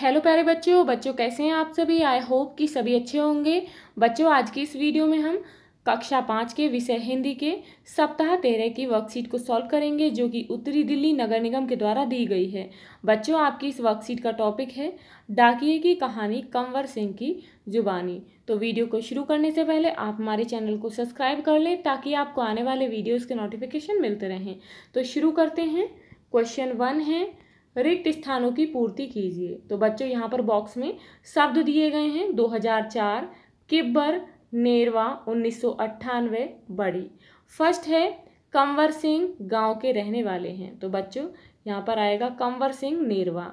hello प्यारे बच्चों बच्चों कैसे हैं आप सभी आई होप कि सभी अच्छे होंगे बच्चों आज की इस वीडियो में हम कक्षा पाँच के विषय हिंदी के सप्ताह तेरह की वर्कशीट को सॉल्व करेंगे जो कि उत्तरी दिल्ली नगर निगम के द्वारा दी गई है बच्चों आपकी इस वर्कशीट का टॉपिक है डाकिए की कहानी कंवर सिंह की जुबानी तो वीडियो को शुरू करने से पहले आप हमारे चैनल को सब्सक्राइब कर लें ताकि आपको आने वाले वीडियोज़ के नोटिफिकेशन मिलते रहें तो शुरू करते हैं क्वेश्चन वन है रिक्त स्थानों की पूर्ति कीजिए तो बच्चों यहाँ पर बॉक्स में शब्द दिए गए हैं 2004 किब्बर नेरवा उन्नीस बड़ी फर्स्ट है कंवर सिंह गांव के रहने वाले हैं तो बच्चों यहाँ पर आएगा कंवर सिंह नेरवा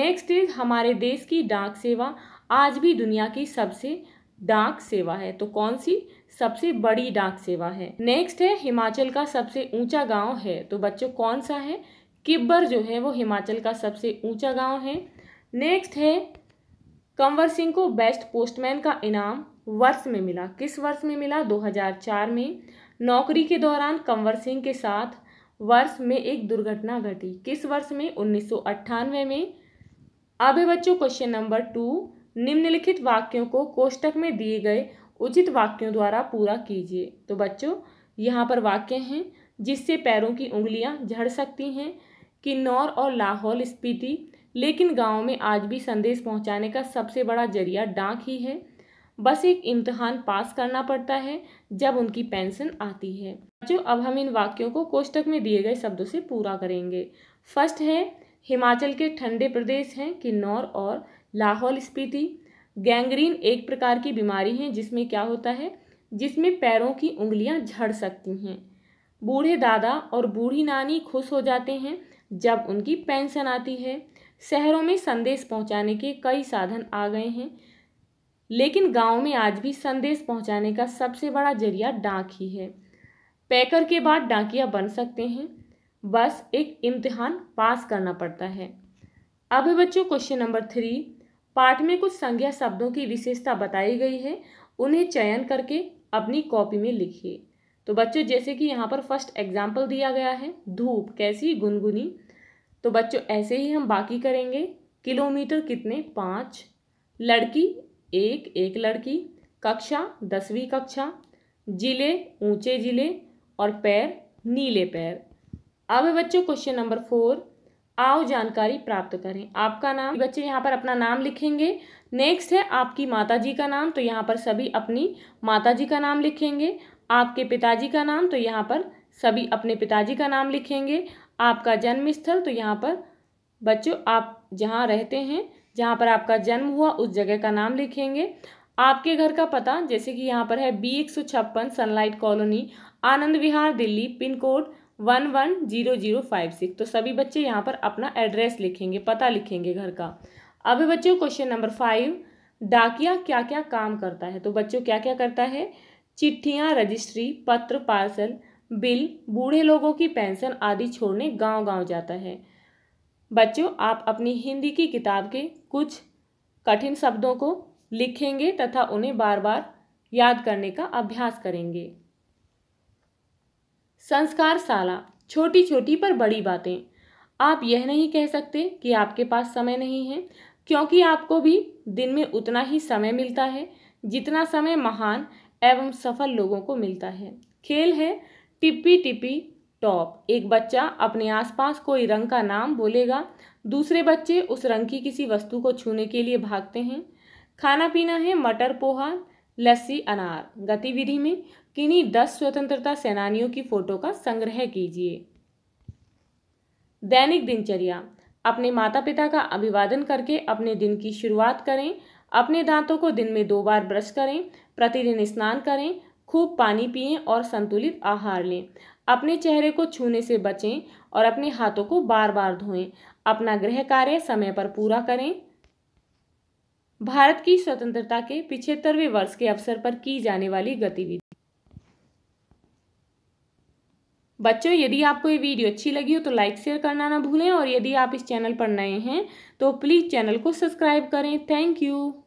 नेक्स्ट इज हमारे देश की डाक सेवा आज भी दुनिया की सबसे डाक सेवा है तो कौन सी सबसे बड़ी डाक सेवा है नेक्स्ट है हिमाचल का सबसे ऊंचा गांव है तो बच्चों कौन सा है किब्बर जो है वो हिमाचल का सबसे ऊंचा गांव है नेक्स्ट है कंवर सिंह को बेस्ट पोस्टमैन का इनाम वर्ष में मिला किस वर्ष में मिला 2004 में नौकरी के दौरान कंवर सिंह के साथ वर्ष में एक दुर्घटना घटी किस वर्ष में उन्नीस में अब बच्चों क्वेश्चन नंबर टू निम्नलिखित वाक्यों को कोष्टक में दिए गए उचित वाक्यों द्वारा पूरा कीजिए तो बच्चों यहाँ पर वाक्य हैं जिससे पैरों की उंगलियाँ झड़ सकती हैं किन्नौर और लाहौल स्पीति लेकिन गाँव में आज भी संदेश पहुँचाने का सबसे बड़ा जरिया डाक ही है बस एक इम्तहान पास करना पड़ता है जब उनकी पेंशन आती है जो अब हम इन वाक्यों को कोष्टक में दिए गए शब्दों से पूरा करेंगे फर्स्ट है हिमाचल के ठंडे प्रदेश हैं किन्नौर और लाहौल स्पीति गैंग्रीन एक प्रकार की बीमारी है जिसमें क्या होता है जिसमें पैरों की उंगलियां झड़ सकती हैं बूढ़े दादा और बूढ़ी नानी खुश हो जाते हैं जब उनकी पेंशन आती है शहरों में संदेश पहुंचाने के कई साधन आ गए हैं लेकिन गांव में आज भी संदेश पहुंचाने का सबसे बड़ा जरिया डाक ही है पैकर के बाद डाकिया बन सकते हैं बस एक इम्तिहान पास करना पड़ता है अब बच्चों क्वेश्चन नंबर थ्री पाठ में कुछ संज्ञा शब्दों की विशेषता बताई गई है उन्हें चयन करके अपनी कॉपी में लिखिए तो बच्चों जैसे कि यहाँ पर फर्स्ट एग्जाम्पल दिया गया है धूप कैसी गुनगुनी तो बच्चों ऐसे ही हम बाकी करेंगे किलोमीटर कितने पाँच लड़की एक एक लड़की कक्षा दसवीं कक्षा जिले ऊंचे जिले और पैर नीले पैर अब बच्चों क्वेश्चन नंबर फोर आओ जानकारी प्राप्त करें आपका नाम बच्चे यहाँ पर अपना नाम लिखेंगे नेक्स्ट है आपकी माताजी का नाम तो यहाँ पर सभी अपनी माताजी का नाम लिखेंगे आपके पिताजी का नाम तो यहाँ पर सभी अपने पिताजी का नाम लिखेंगे आपका जन्म स्थल तो यहाँ पर बच्चों आप जहाँ रहते हैं जहाँ पर आपका जन्म हुआ उस जगह का नाम लिखेंगे आपके घर का पता जैसे कि यहाँ पर है बी एक सौ छप्पन Sunlight Colony Anand Vihar Delhi pin code one one zero zero five six तो सभी बच्चे यहाँ पर अपना एड्रेस लिखेंगे पता लिखेंगे घर का अभी बच्चों क्वेश्चन नंबर फाइव डाकिया क्या क्या काम करता है तो बच्चों क्या क्या करता है चिट्ठियाँ रजिस्ट्री पत्र पार्सल बिल बूढ़े लोगों की पेंशन आदि छोड़ने गांव-गांव जाता है बच्चों आप अपनी हिंदी की किताब के कुछ कठिन शब्दों को लिखेंगे तथा उन्हें बार बार याद करने का अभ्यास करेंगे संस्कार साला छोटी छोटी पर बड़ी बातें आप यह नहीं कह सकते कि आपके पास समय नहीं है क्योंकि आपको भी दिन में उतना ही समय मिलता है जितना समय महान एवं सफल लोगों को मिलता है खेल है टिप्पी टिप्पी टॉप एक बच्चा अपने आसपास कोई रंग का नाम बोलेगा दूसरे बच्चे उस रंग की किसी वस्तु को छूने के लिए भागते हैं खाना पीना है मटर पोहा लस्सी अनार गतिविधि में किन्हीं दस स्वतंत्रता सेनानियों की फोटो का संग्रह कीजिए दैनिक दिनचर्या अपने माता पिता का अभिवादन करके अपने दिन की शुरुआत करें अपने दांतों को दिन में दो बार ब्रश करें प्रतिदिन स्नान करें खूब पानी पिएं और संतुलित आहार लें अपने चेहरे को छूने से बचें और अपने हाथों को बार बार धोएं अपना गृह कार्य समय पर पूरा करें भारत की स्वतंत्रता के पिछहत्तरवें वर्ष के अवसर पर की जाने वाली गतिविधि बच्चों यदि आपको ये वीडियो अच्छी लगी हो तो लाइक शेयर करना ना भूलें और यदि आप इस चैनल पर नए हैं तो प्लीज़ चैनल को सब्सक्राइब करें थैंक यू